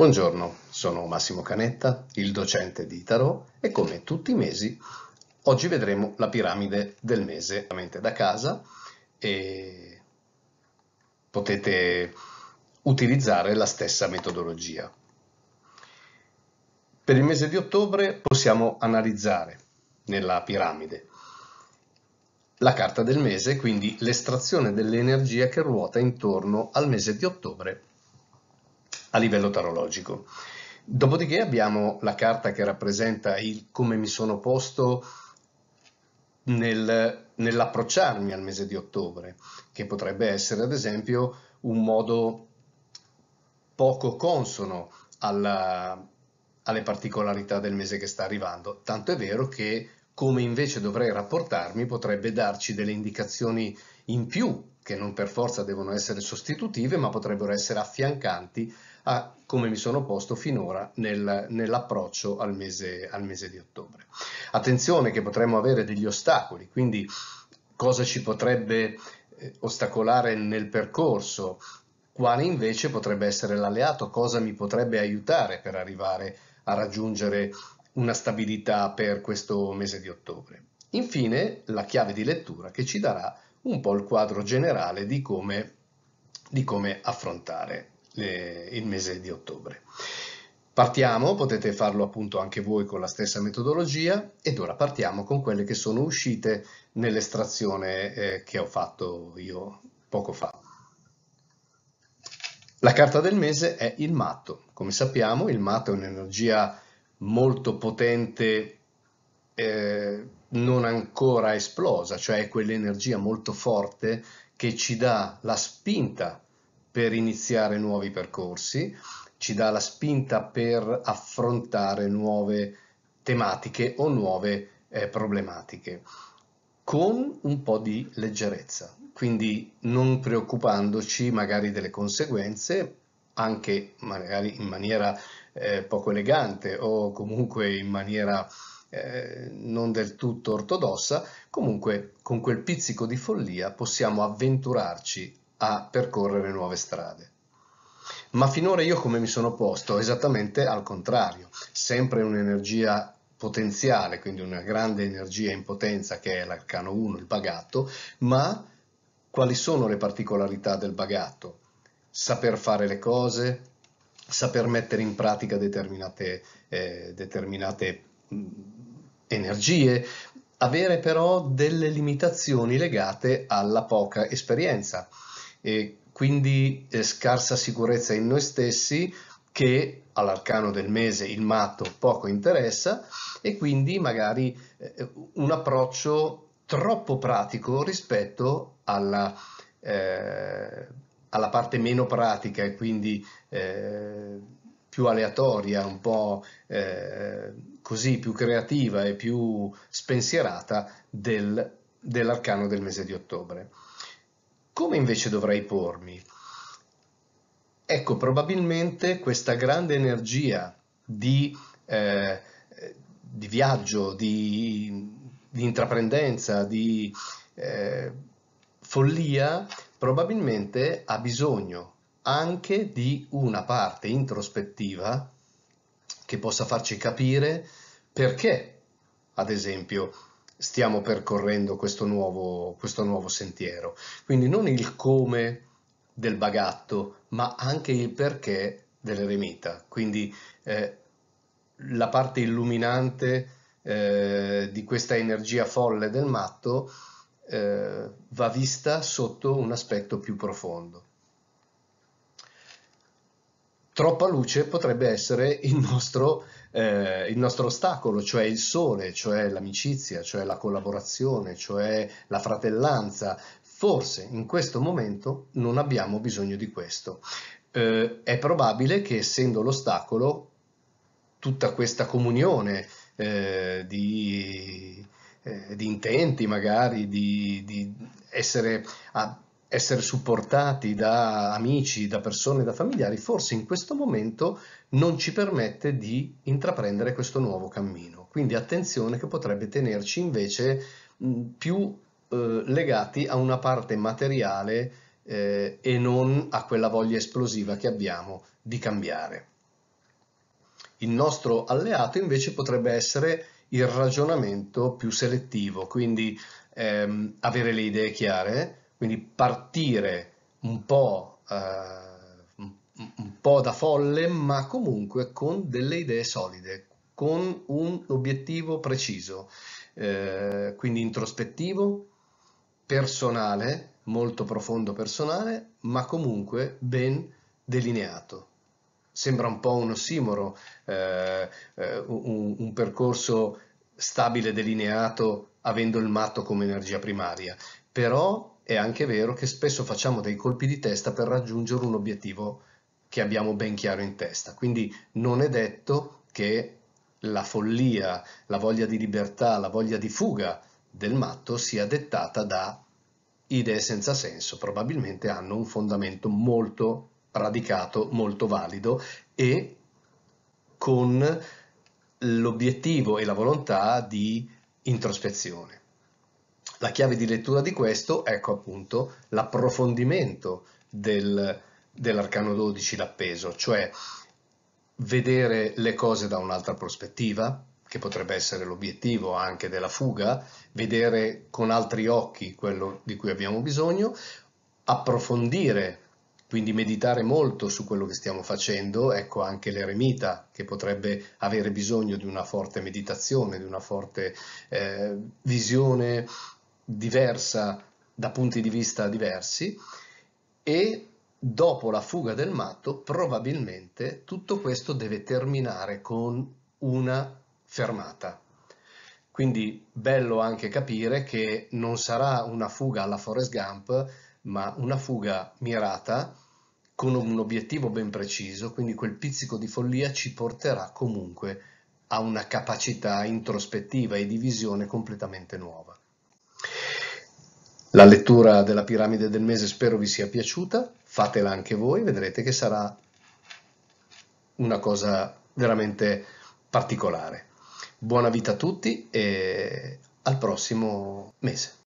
Buongiorno, sono Massimo Canetta, il docente di Tarot e come tutti i mesi oggi vedremo la piramide del mese, da casa e potete utilizzare la stessa metodologia. Per il mese di ottobre possiamo analizzare nella piramide la carta del mese, quindi l'estrazione dell'energia che ruota intorno al mese di ottobre a livello tarologico. Dopodiché abbiamo la carta che rappresenta il come mi sono posto nel, nell'approcciarmi al mese di ottobre, che potrebbe essere ad esempio un modo poco consono alla, alle particolarità del mese che sta arrivando, tanto è vero che come invece dovrei rapportarmi potrebbe darci delle indicazioni in più che non per forza devono essere sostitutive, ma potrebbero essere affiancanti a come mi sono posto finora nel, nell'approccio al mese, al mese di ottobre. Attenzione che potremmo avere degli ostacoli, quindi cosa ci potrebbe eh, ostacolare nel percorso, quale invece potrebbe essere l'alleato, cosa mi potrebbe aiutare per arrivare a raggiungere una stabilità per questo mese di ottobre. Infine la chiave di lettura che ci darà un po' il quadro generale di come, di come affrontare le, il mese di ottobre. Partiamo, potete farlo appunto anche voi con la stessa metodologia ed ora partiamo con quelle che sono uscite nell'estrazione eh, che ho fatto io poco fa. La carta del mese è il matto. Come sappiamo il matto è un'energia molto potente eh, non ancora esplosa, cioè quell'energia molto forte che ci dà la spinta per iniziare nuovi percorsi, ci dà la spinta per affrontare nuove tematiche o nuove eh, problematiche con un po' di leggerezza, quindi non preoccupandoci magari delle conseguenze, anche magari in maniera eh, poco elegante o comunque in maniera eh, non del tutto ortodossa, comunque con quel pizzico di follia possiamo avventurarci a percorrere nuove strade. Ma finora io come mi sono posto? Esattamente al contrario, sempre un'energia potenziale, quindi una grande energia in potenza che è l'arcano 1, il bagatto, ma quali sono le particolarità del bagatto? Saper fare le cose, saper mettere in pratica determinate, eh, determinate energie, avere però delle limitazioni legate alla poca esperienza e quindi eh, scarsa sicurezza in noi stessi che all'arcano del mese il matto poco interessa e quindi magari eh, un approccio troppo pratico rispetto alla, eh, alla parte meno pratica e quindi eh, più aleatoria, un po' eh, così, più creativa e più spensierata del, dell'arcano del mese di ottobre. Come invece dovrei pormi? Ecco, probabilmente questa grande energia di, eh, di viaggio, di, di, intraprendenza, di eh, follia, probabilmente ha bisogno anche di una parte introspettiva che possa farci capire perché, ad esempio, stiamo percorrendo questo nuovo, questo nuovo sentiero. Quindi non il come del bagatto, ma anche il perché dell'eremita. Quindi eh, la parte illuminante eh, di questa energia folle del matto eh, va vista sotto un aspetto più profondo troppa luce potrebbe essere il nostro, eh, il nostro ostacolo, cioè il sole, cioè l'amicizia, cioè la collaborazione, cioè la fratellanza. Forse in questo momento non abbiamo bisogno di questo. Eh, è probabile che essendo l'ostacolo tutta questa comunione eh, di, eh, di, intenti magari, di, di essere a, essere supportati da amici, da persone, da familiari, forse in questo momento non ci permette di intraprendere questo nuovo cammino. Quindi attenzione che potrebbe tenerci invece più eh, legati a una parte materiale eh, e non a quella voglia esplosiva che abbiamo di cambiare. Il nostro alleato invece potrebbe essere il ragionamento più selettivo, quindi ehm, avere le idee chiare, quindi partire un po', eh, un po' da folle, ma comunque con delle idee solide, con un obiettivo preciso, eh, quindi introspettivo, personale, molto profondo personale, ma comunque ben delineato sembra un po' un ossimoro, eh, eh un, un, percorso stabile, delineato, avendo il matto come energia primaria, però è anche vero che spesso facciamo dei colpi di testa per raggiungere un obiettivo che abbiamo ben chiaro in testa. Quindi non è detto che la follia, la voglia di libertà, la voglia di fuga del matto sia dettata da idee senza senso, probabilmente hanno un fondamento molto radicato, molto valido e con l'obiettivo e la volontà di introspezione. La chiave di lettura di questo, ecco appunto, l'approfondimento del, dell'arcano 12 l'appeso, cioè vedere le cose da un'altra prospettiva, che potrebbe essere l'obiettivo anche della fuga, vedere con altri occhi quello di cui abbiamo bisogno, approfondire quindi meditare molto su quello che stiamo facendo, ecco anche l'eremita che potrebbe avere bisogno di una forte meditazione, di una forte eh, visione diversa da punti di vista diversi e dopo la fuga del matto probabilmente tutto questo deve terminare con una fermata. Quindi bello anche capire che non sarà una fuga alla Forest Gump ma una fuga mirata con un obiettivo ben preciso, quindi quel pizzico di follia ci porterà comunque a una capacità introspettiva e di visione completamente nuova. La lettura della piramide del mese spero vi sia piaciuta, fatela anche voi, vedrete che sarà una cosa veramente particolare. Buona vita a tutti e al prossimo mese.